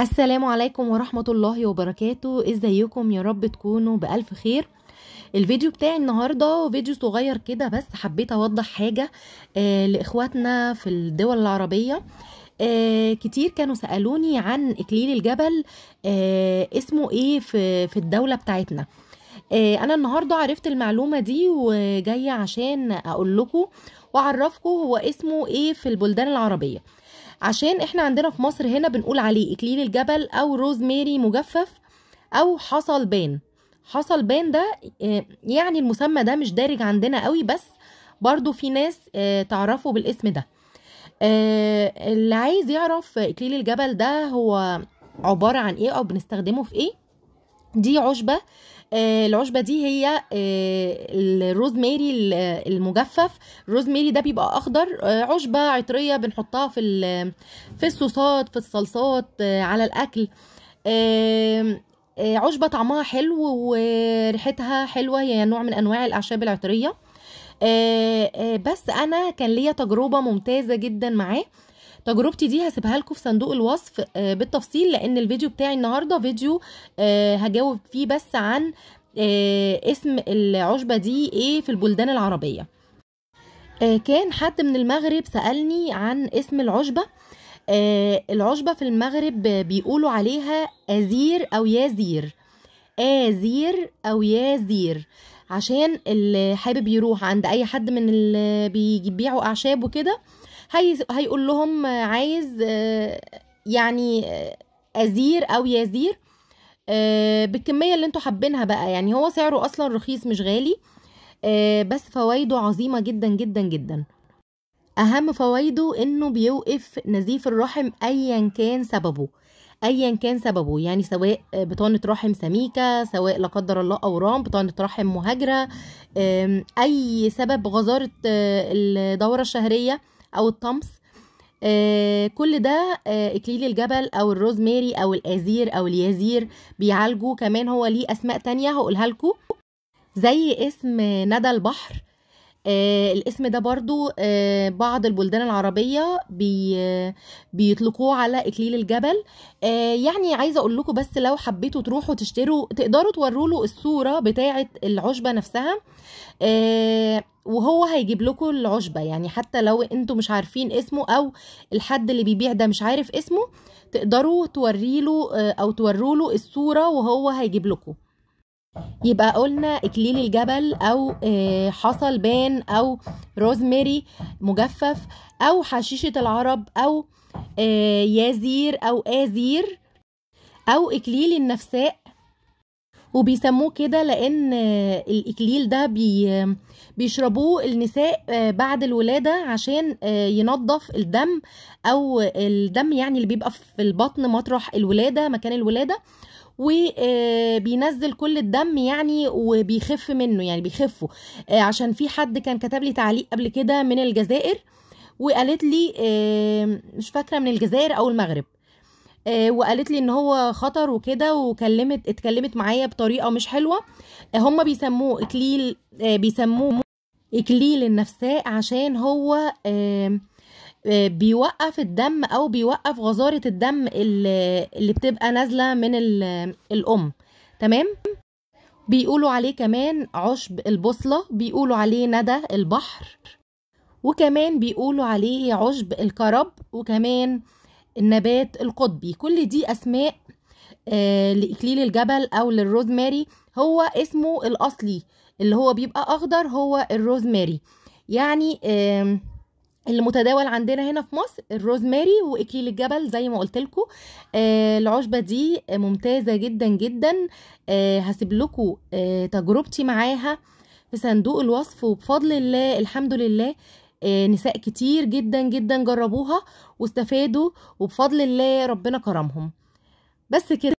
السلام عليكم ورحمة الله وبركاته ازيكم يا رب تكونوا بألف خير الفيديو بتاعي النهاردة فيديو صغير كده بس حبيت اوضح حاجة آه لإخواتنا في الدول العربية آه كتير كانوا سألوني عن إكليل الجبل آه اسمه ايه في, في الدولة بتاعتنا آه، انا النهارده عرفت المعلومه دي وجايه عشان اقول لكم واعرفكم هو اسمه ايه في البلدان العربيه عشان احنا عندنا في مصر هنا بنقول عليه اكليل الجبل او روزميري مجفف او حصل بان حصل بان ده آه، يعني المسمى ده مش دارج عندنا قوي بس برضو في ناس آه، تعرفه بالاسم ده آه، اللي عايز يعرف اكليل الجبل ده هو عبارة عن ايه او بنستخدمه في ايه دي عشبه آه العشبه دي هي آه المجفف الروزميري ده بيبقى اخضر آه عشبه عطريه بنحطها في في الصوصات في الصلصات آه على الاكل آه عشبه طعمها حلو وريحتها حلوه هي نوع من انواع الاعشاب العطريه آه، آه، بس انا كان ليا تجربه ممتازه جدا معاه تجربتي دي هسيبها لكم في صندوق الوصف آه، بالتفصيل لان الفيديو بتاعي النهارده فيديو آه، هجاوب فيه بس عن آه، اسم العشبه دي ايه في البلدان العربيه كان حد من المغرب سالني عن اسم العشبه العشبه في المغرب بيقولوا عليها ازير او يازير ازير او يازير عشان اللي حابب يروح عند اي حد من اللي بيبيعوا اعشاب وكده هي هيقول لهم عايز آه، يعني آه، ازير او يزير آه، بالكميه اللي انتوا حابينها بقى يعني هو سعره اصلا رخيص مش غالي بس فوائده عظيمه جدا جدا جدا اهم فوائده انه بيوقف نزيف الرحم ايا كان سببه ايا كان سببه يعني سواء بطانه رحم سميكه سواء لا قدر الله اورام بطانه رحم مهاجره اي سبب غزاره الدوره الشهريه او الطمس آه كل ده آه اكليل الجبل او الروزماري او الازير او اليازير بيعالجوا كمان هو ليه اسماء تانية هقولها لكم زي اسم ندى البحر آه الاسم ده برضو آه بعض البلدان العربية بي آه بيطلقوه على إكليل الجبل آه يعني عايزة أقول لكم بس لو حبيتوا تروحوا تشتروا تقدروا توروا له الصورة بتاعة العشبة نفسها آه وهو هيجيب لكم العشبة يعني حتى لو انتوا مش عارفين اسمه او الحد اللي بيبيع ده مش عارف اسمه تقدروا توريله آه، او توروا له الصورة وهو هيجيب لكم يبقى قلنا اكليل الجبل او آه، حصل بان او روزميري مجفف او حشيشه العرب او آه، يازير او ازير او اكليل النفساء وبيسموه كده لان الاكليل ده بي بيشربوه النساء آه، بعد الولاده عشان آه، ينظف الدم او الدم يعني اللي بيبقى في البطن مطرح الولاده مكان الولاده وبينزل آه، كل الدم يعني وبيخف منه يعني بيخفه عشان في حد كان كتب لي تعليق قبل كده من الجزائر وقالت لي مش فاكره من الجزائر او المغرب آه، وقالت لي ان هو خطر وكده وكلمت اتكلمت معايا بطريقه مش حلوه آه، هم بيسموه اكليل آه، بيسموه اكليل النفساء عشان هو بيوقف الدم او بيوقف غزاره الدم اللي بتبقى نازله من الام تمام بيقولوا عليه كمان عشب البوصله بيقولوا عليه ندى البحر وكمان بيقولوا عليه عشب الكرب وكمان النبات القطبي كل دي أسماء آه، لإكليل الجبل أو للروزماري هو اسمه الأصلي اللي هو بيبقى أخضر هو الروزماري يعني اللي متداول عندنا هنا في مصر الروزماري واكليل الجبل زي ما قلت آه العشبه دي ممتازه جدا جدا آه هسيب لكم آه تجربتي معاها في صندوق الوصف وبفضل الله الحمد لله آه، نساء كتير جدا جدا جربوها واستفادوا وبفضل الله ربنا كرمهم بس كده